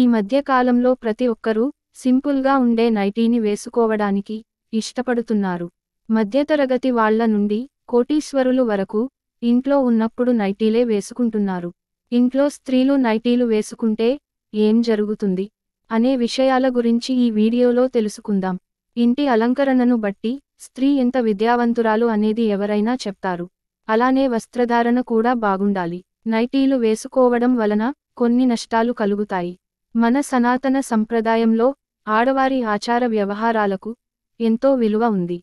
ఈ మధ్యకాలంలో ప్రతి ఒక్కరూ సింపుల్గా ఉండే నైటీని వేసుకోవడానికి ఇష్టపడుతున్నారు మధ్యతరగతి వాళ్ల నుండి కోటీశ్వరులు వరకు ఇంట్లో ఉన్నప్పుడు నైటీలే వేసుకుంటున్నారు ఇంట్లో స్త్రీలు నైటీలు వేసుకుంటే ఏం జరుగుతుంది అనే విషయాల గురించి ఈ వీడియోలో తెలుసుకుందాం ఇంటి అలంకరణను బట్టి స్త్రీ ఎంత విద్యావంతురాలు అనేది ఎవరైనా చెప్తారు అలానే వస్త్రధారణ కూడా బాగుండాలి నైటీలు వేసుకోవడం వలన కొన్ని నష్టాలు కలుగుతాయి మన సనాతన సంప్రదాయంలో ఆడవారి ఆచార వ్యవహారాలకు ఎంతో విలువ ఉంది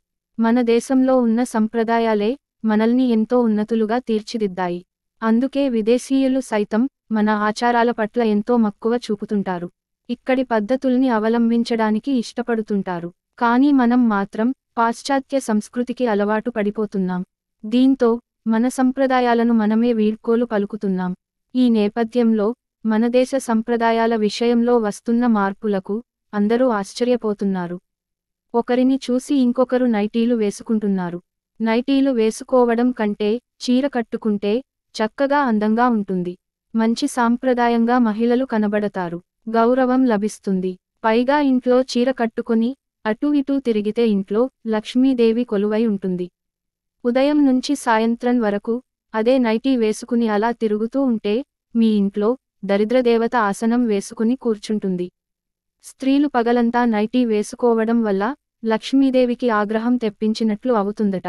మన దేశంలో ఉన్న సంప్రదాయాలే మనల్ని ఎంతో ఉన్నతులుగా తీర్చిదిద్దాయి అందుకే విదేశీయులు సైతం మన ఆచారాల పట్ల ఎంతో మక్కువ చూపుతుంటారు ఇక్కడి పద్ధతుల్ని అవలంబించడానికి ఇష్టపడుతుంటారు కానీ మనం మాత్రం పాశ్చాత్య సంస్కృతికి అలవాటు పడిపోతున్నాం దీంతో మన సంప్రదాయాలను మనమే వీడ్కోలు పలుకుతున్నాం ఈ నేపథ్యంలో మన దేశ సంప్రదాయాల విషయంలో వస్తున్న మార్పులకు అందరూ ఆశ్చర్యపోతున్నారు ఒకరిని చూసి ఇంకొకరు నైటీలు వేసుకుంటున్నారు నైటీలు వేసుకోవడం కంటే చీర కట్టుకుంటే చక్కగా అందంగా ఉంటుంది మంచి సాంప్రదాయంగా మహిళలు కనబడతారు గౌరవం లభిస్తుంది పైగా ఇంట్లో చీర కట్టుకుని అటూ ఇటూ తిరిగితే ఇంట్లో లక్ష్మీదేవి కొలువై ఉంటుంది ఉదయం నుంచి సాయంత్రం వరకు అదే నైటీ వేసుకుని అలా తిరుగుతూ ఉంటే మీ ఇంట్లో దరిద్రదేవత ఆసనం వేసుకుని కూర్చుంటుంది స్త్రీలు పగలంతా నైటీ వేసుకోవడం వల్ల లక్ష్మీదేవికి ఆగ్రహం తెప్పించినట్లు అవుతుందట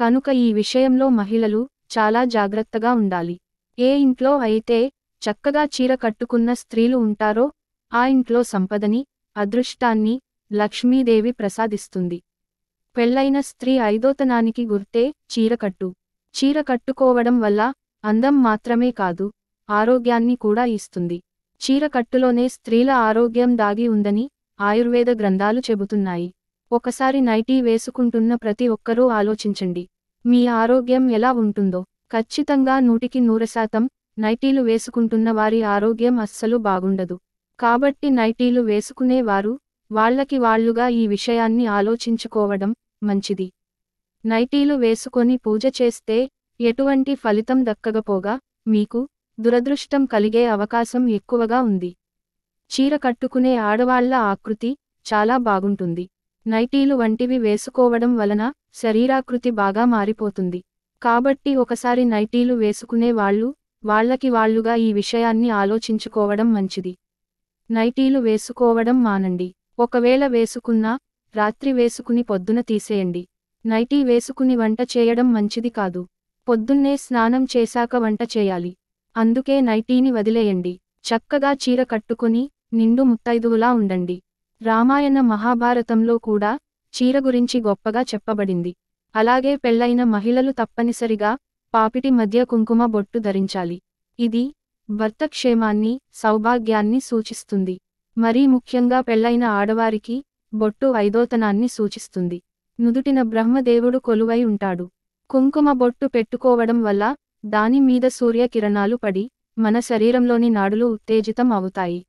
కనుక ఈ విషయంలో మహిళలు చాలా జాగ్రత్తగా ఉండాలి ఏ ఇంట్లో అయితే చక్కగా చీర కట్టుకున్న స్త్రీలు ఉంటారో ఆ ఇంట్లో సంపదని అదృష్టాన్ని లక్ష్మీదేవి ప్రసాదిస్తుంది పెళ్లైన స్త్రీ ఐదోతనానికి గుర్తే చీరకట్టు చీర కట్టుకోవడం వల్ల అందం మాత్రమే కాదు ఆరోగ్యాన్ని కూడా ఇస్తుంది చీరకట్టులోనే స్త్రీల ఆరోగ్యం దాగి ఉందని ఆయుర్వేద గ్రంథాలు చెబుతున్నాయి ఒకసారి నైటీ వేసుకుంటున్న ప్రతి ఒక్కరూ ఆలోచించండి మీ ఆరోగ్యం ఎలా ఉంటుందో ఖచ్చితంగా నూటికి నూరు శాతం నైటీలు వేసుకుంటున్న వారి ఆరోగ్యం అస్సలు బాగుండదు కాబట్టి నైటీలు వేసుకునేవారు వాళ్లకి వాళ్లుగా ఈ విషయాన్ని ఆలోచించుకోవడం మంచిది నైటీలు వేసుకొని పూజ చేస్తే ఎటువంటి ఫలితం దక్కకపోగా మీకు దురదృష్టం కలిగే అవకాశం ఎక్కువగా ఉంది చీర కట్టుకునే ఆడవాళ్ల ఆకృతి చాలా బాగుంటుంది నైటీలు వంటివి వేసుకోవడం వలన శరీరాకృతి బాగా మారిపోతుంది కాబట్టి ఒకసారి నైటీలు వేసుకునే వాళ్ళు వాళ్లకి వాళ్లుగా ఈ విషయాన్ని ఆలోచించుకోవడం మంచిది నైటీలు వేసుకోవడం మానండి ఒకవేళ వేసుకున్నా రాత్రి వేసుకుని పొద్దున తీసేయండి నైటీ వేసుకుని వంట చేయడం మంచిది కాదు పొద్దున్నే స్నానం చేశాక వంట చేయాలి అందుకే నైటీని వదిలేయండి చక్కగా చీర కట్టుకుని నిండు ముత్తైదువులా ఉండండి రామాయణ మహాభారతంలో కూడా చీర గురించి గొప్పగా చెప్పబడింది అలాగే పెళ్లైన మహిళలు తప్పనిసరిగా పాపిటి మధ్య కుంకుమ బొట్టు ధరించాలి ఇది భర్త క్షేమాన్ని సౌభాగ్యాన్ని సూచిస్తుంది మరీ ముఖ్యంగా పెళ్లైన ఆడవారికి బొట్టు వైదోతనాన్ని సూచిస్తుంది నుదుటిన బ్రహ్మదేవుడు కొలువై ఉంటాడు కుంకుమ బొట్టు పెట్టుకోవడం వల్ల దాని మీద సూర్యకిరణాలు పడి మన శరీరంలోని నాడులు ఉత్తేజితం అవుతాయి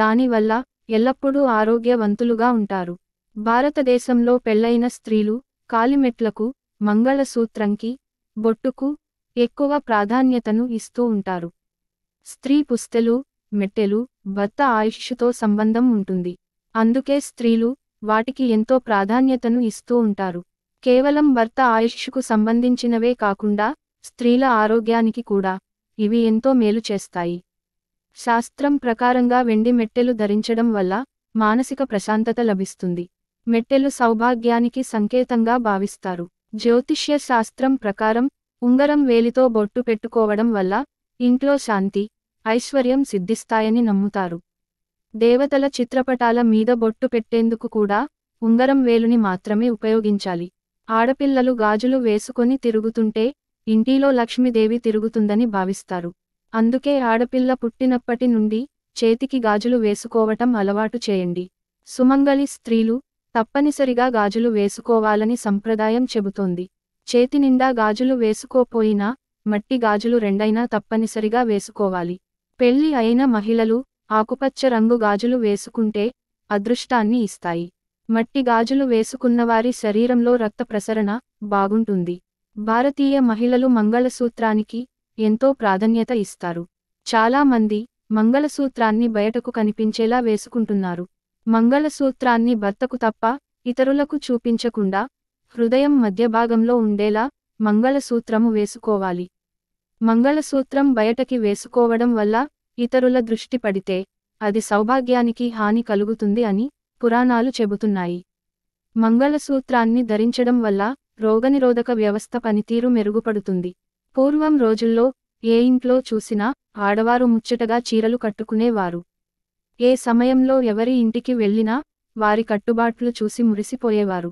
దానివల్ల ఎల్లప్పుడూ ఆరోగ్యవంతులుగా ఉంటారు భారతదేశంలో పెళ్లైన స్త్రీలు కాలిమెట్లకు మంగళసూత్రంకి బొట్టుకు ఎక్కువ ప్రాధాన్యతను ఇస్తూ ఉంటారు స్త్రీ పుస్తెలు మెట్టెలు భర్త ఆయుష్తో సంబంధం ఉంటుంది అందుకే స్త్రీలు వాటికి ఎంతో ప్రాధాన్యతను ఇస్తూ ఉంటారు కేవలం భర్త ఆయుష్కు సంబంధించినవే కాకుండా స్త్రీల ఆరోగ్యానికి కూడా ఇవి ఎంతో మేలు చేస్తాయి శాస్త్రం ప్రకారంగా వెండి మెట్టెలు ధరించడం వల్ల మానసిక ప్రశాంతత లభిస్తుంది మెట్టెలు సౌభాగ్యానికి సంకేతంగా భావిస్తారు జ్యోతిష్య శాస్త్రం ప్రకారం ఉంగరం వేలితో బొట్టు పెట్టుకోవడం వల్ల ఇంట్లో శాంతి ఐశ్వర్యం సిద్ధిస్తాయని నమ్ముతారు దేవతల చిత్రపటాల మీద బొట్టు పెట్టేందుకు కూడా ఉంగరం వేలుని మాత్రమే ఉపయోగించాలి ఆడపిల్లలు గాజులు వేసుకొని తిరుగుతుంటే ఇంటిలో లక్ష్మీదేవి తిరుగుతుందని భావిస్తారు అందుకే ఆడపిల్ల పుట్టినప్పటి నుండి చేతికి గాజులు వేసుకోవటం అలవాటు చేయండి సుమంగలి స్త్రీలు తప్పనిసరిగా గాజులు వేసుకోవాలని సంప్రదాయం చెబుతోంది చేతి నిండా గాజులు వేసుకోపోయినా మట్టి గాజులు రెండైనా తప్పనిసరిగా వేసుకోవాలి పెళ్లి అయిన మహిళలు ఆకుపచ్చ రంగు గాజులు వేసుకుంటే అదృష్టాన్ని ఇస్తాయి మట్టి గాజులు వేసుకున్నవారి శరీరంలో రక్త ప్రసరణ బాగుంటుంది భారతీయ మహిళలు మంగళసూత్రానికి ఎంతో ప్రాధాన్యత ఇస్తారు చాలా మంది మంగళసూత్రాన్ని బయటకు కనిపించేలా వేసుకుంటున్నారు మంగళసూత్రాన్ని భర్తకు తప్ప ఇతరులకు చూపించకుండా హృదయం మధ్యభాగంలో ఉండేలా మంగళసూత్రము వేసుకోవాలి మంగళసూత్రం బయటకి వేసుకోవడం వల్ల ఇతరుల దృష్టి పడితే అది సౌభాగ్యానికి హాని కలుగుతుంది అని పురాణాలు చెబుతున్నాయి మంగళసూత్రాన్ని ధరించడం వల్ల రోగనిరోధక వ్యవస్థ పనితీరు మెరుగుపడుతుంది పూర్వం రోజుల్లో ఏ ఇంట్లో చూసినా ఆడవారు ముచ్చటగా చీరలు కట్టుకునేవారు ఏ సమయంలో ఎవరి ఇంటికి వెళ్ళినా వారి కట్టుబాట్లు చూసి మురిసిపోయేవారు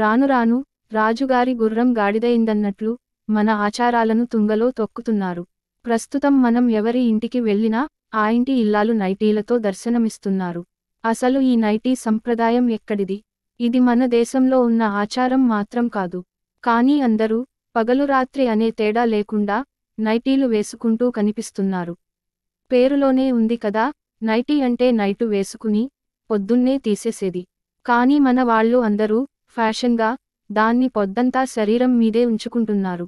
రాను రాను రాజుగారి గుర్రం గాడిదయిందన్నట్లు మన ఆచారాలను తుంగలో తొక్కుతున్నారు ప్రస్తుతం మనం ఎవరి ఇంటికి వెళ్ళినా ఆ ఇంటి ఇల్లాలు నైటీలతో దర్శనమిస్తున్నారు అసలు ఈ నైటీ సంప్రదాయం ఎక్కడిది ఇది మన దేశంలో ఉన్న ఆచారం మాత్రం కాదు కానీ అందరూ పగలు రాత్రి అనే తేడా లేకుండా నైటీలు వేసుకుంటూ కనిపిస్తున్నారు పేరులోనే ఉంది కదా నైటీ అంటే నైటు వేసుకుని పొద్దున్నే తీసేసేది కానీ మన వాళ్ళు అందరూ ఫ్యాషన్గా దాన్ని పొద్దంతా శరీరం మీదే ఉంచుకుంటున్నారు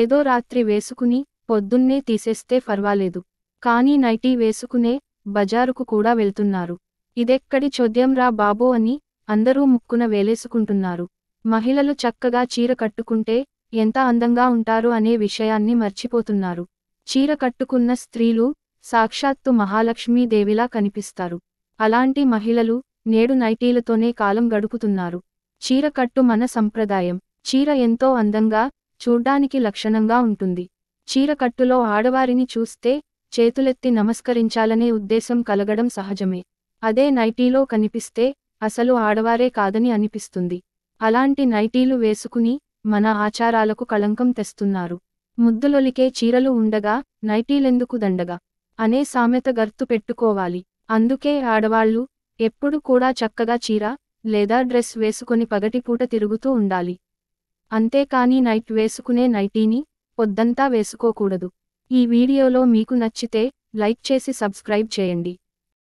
ఏదో రాత్రి వేసుకుని పొద్దున్నే తీసేస్తే ఫర్వాలేదు కానీ నైటీ వేసుకునే బజారుకు కూడా వెళ్తున్నారు ఇదెక్కడి చోద్యంరా బాబో అని అందరూ ముక్కున వేలేసుకుంటున్నారు మహిళలు చక్కగా చీర కట్టుకుంటే ఎంత అందంగా ఉంటారు అనే విషయాన్ని మర్చిపోతున్నారు చీర కట్టుకున్న స్త్రీలు సాక్షాత్తు మహాలక్ష్మీదేవిలా కనిపిస్తారు అలాంటి మహిళలు నేడు నైటీలతోనే కాలం గడుపుతున్నారు చీర కట్టు మన సంప్రదాయం చీర ఎంతో అందంగా చూడ్డానికి లక్షణంగా ఉంటుంది చీర కట్టులో ఆడవారిని చూస్తే చేతులెత్తి నమస్కరించాలనే ఉద్దేశం కలగడం సహజమే అదే నైటీలో కనిపిస్తే అసలు ఆడవారే కాదని అనిపిస్తుంది అలాంటి నైటీలు వేసుకుని మన ఆచారాలకు కళంకం తెస్తున్నారు ముద్దులొలికే చీరలు ఉండగా నైటీలెందుకు దండగా అనే సామెత గర్తు పెట్టుకోవాలి అందుకే ఆడవాళ్లు ఎప్పుడు కూడా చక్కగా చీర లేదా డ్రెస్ వేసుకుని పగటిపూట తిరుగుతూ ఉండాలి అంతేకాని నైట్ వేసుకునే నైటీని పొద్దంతా వేసుకోకూడదు ఈ వీడియోలో మీకు నచ్చితే లైక్ చేసి సబ్స్క్రైబ్ చేయండి